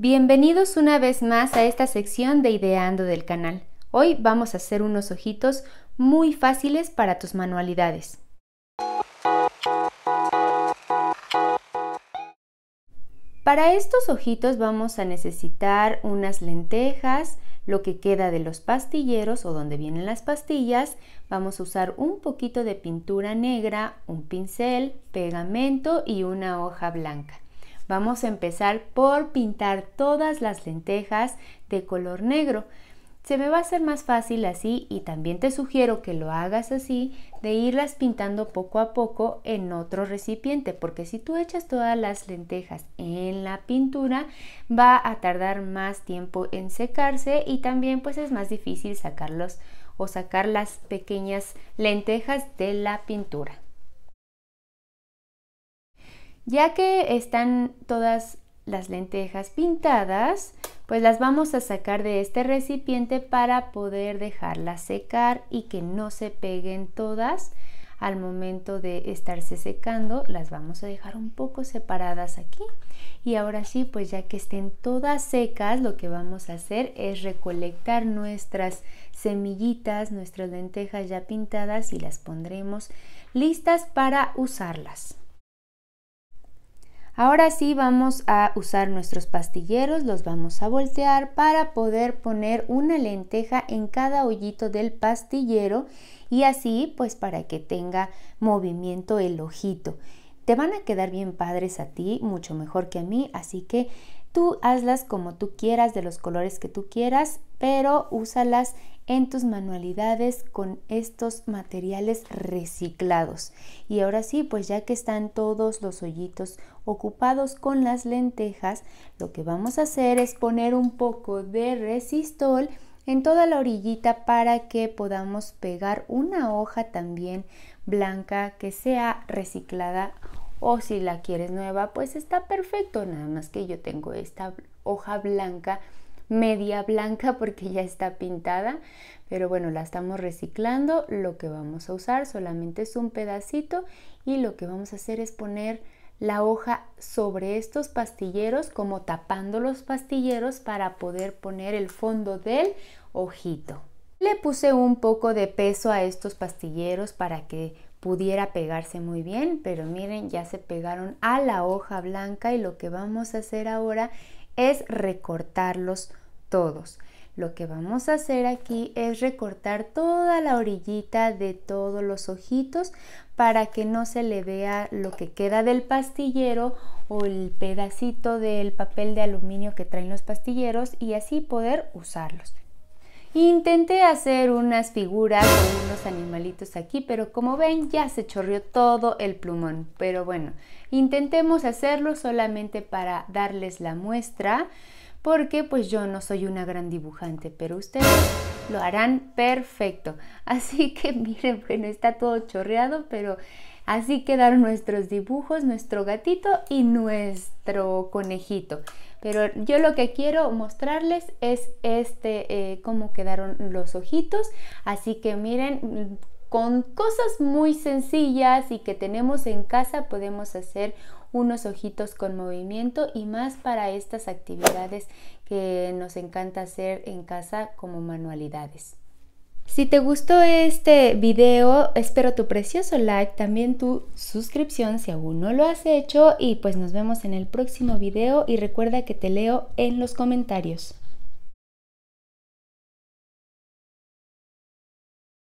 Bienvenidos una vez más a esta sección de Ideando del canal. Hoy vamos a hacer unos ojitos muy fáciles para tus manualidades. Para estos ojitos vamos a necesitar unas lentejas, lo que queda de los pastilleros o donde vienen las pastillas. Vamos a usar un poquito de pintura negra, un pincel, pegamento y una hoja blanca. Vamos a empezar por pintar todas las lentejas de color negro. Se me va a hacer más fácil así y también te sugiero que lo hagas así de irlas pintando poco a poco en otro recipiente porque si tú echas todas las lentejas en la pintura va a tardar más tiempo en secarse y también pues es más difícil sacarlos o sacar las pequeñas lentejas de la pintura. Ya que están todas las lentejas pintadas, pues las vamos a sacar de este recipiente para poder dejarlas secar y que no se peguen todas. Al momento de estarse secando, las vamos a dejar un poco separadas aquí. Y ahora sí, pues ya que estén todas secas, lo que vamos a hacer es recolectar nuestras semillitas, nuestras lentejas ya pintadas y las pondremos listas para usarlas. Ahora sí vamos a usar nuestros pastilleros, los vamos a voltear para poder poner una lenteja en cada hoyito del pastillero y así pues para que tenga movimiento el ojito. Te van a quedar bien padres a ti, mucho mejor que a mí, así que Tú hazlas como tú quieras, de los colores que tú quieras, pero úsalas en tus manualidades con estos materiales reciclados. Y ahora sí, pues ya que están todos los hoyitos ocupados con las lentejas, lo que vamos a hacer es poner un poco de resistol en toda la orillita para que podamos pegar una hoja también blanca que sea reciclada o si la quieres nueva, pues está perfecto, nada más que yo tengo esta hoja blanca, media blanca porque ya está pintada, pero bueno, la estamos reciclando, lo que vamos a usar solamente es un pedacito y lo que vamos a hacer es poner la hoja sobre estos pastilleros como tapando los pastilleros para poder poner el fondo del ojito. Le puse un poco de peso a estos pastilleros para que pudiera pegarse muy bien, pero miren, ya se pegaron a la hoja blanca y lo que vamos a hacer ahora es recortarlos todos. Lo que vamos a hacer aquí es recortar toda la orillita de todos los ojitos para que no se le vea lo que queda del pastillero o el pedacito del papel de aluminio que traen los pastilleros y así poder usarlos. Intenté hacer unas figuras con unos animalitos aquí, pero como ven ya se chorrió todo el plumón. Pero bueno, intentemos hacerlo solamente para darles la muestra, porque pues yo no soy una gran dibujante, pero ustedes lo harán perfecto. Así que miren, bueno, está todo chorreado, pero así quedaron nuestros dibujos, nuestro gatito y nuestro conejito pero yo lo que quiero mostrarles es este eh, cómo quedaron los ojitos así que miren con cosas muy sencillas y que tenemos en casa podemos hacer unos ojitos con movimiento y más para estas actividades que nos encanta hacer en casa como manualidades. Si te gustó este video, espero tu precioso like, también tu suscripción si aún no lo has hecho y pues nos vemos en el próximo video y recuerda que te leo en los comentarios.